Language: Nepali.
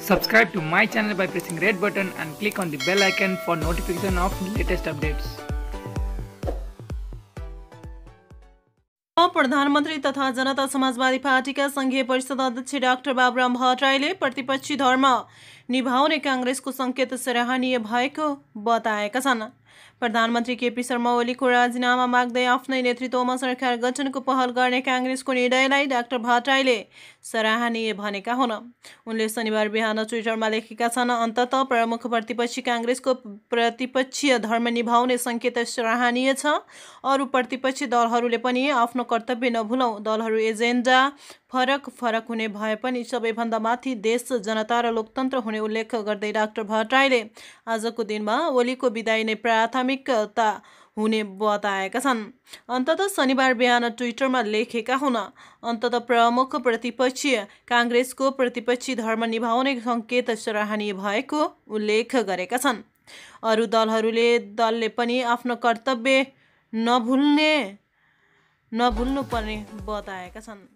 Subscribe to my channel by pressing red button and click on the bell icon for notification of latest updates. प्रधानमन्त्री तथा जनता समाजवादी पार्टीका संघीय परिषद अध्यक्ष डाक्टर बाबुराम भट्टराईले प्रतिपक्षी धर्म निभाउने काङ्ग्रेसको सङ्केत सराहनीय भएको बताएका छन् प्रधानमन्त्री केपी शर्मा ओलीको राजीनामा माग्दै आफ्नै नेतृत्वमा सरकार गठनको पहल गर्ने काङ्ग्रेसको निर्णयलाई डाक्टर भट्टराईले सराहनीय भनेका हुन् उनले शनिबार बिहान ट्विटरमा लेखेका छन् अन्तत प्रमुख प्रतिपक्षी काङ्ग्रेसको प्रतिपक्षीय धर्म निभाउने सङ्केत सराहनीय छ अरू प्रतिपक्षी दलहरूले पनि आफ्नो कर्तव्य नभुलौँ दलहरू एजेन्डा फरक फरक हुने भए पनि सबैभन्दा माथि देश जनता र लोकतन्त्र हुने उल्लेख गर्दै डाक्टर भट्टराईले आजको दिनमा ओलीको विदाई नै प्राथमिकता हुने बताएका छन् अन्तत शनिबार बिहान ट्विटरमा लेखेका हुन अन्तत प्रमुख प्रतिपक्षी काङ्ग्रेसको प्रतिपक्षी धर्म निभाउने सङ्केत सराहनीय भएको उल्लेख गरेका छन् अरू दलहरूले दलले पनि आफ्नो कर्तव्य नभुल्ने नभुल्नुपर्ने बताएका छन्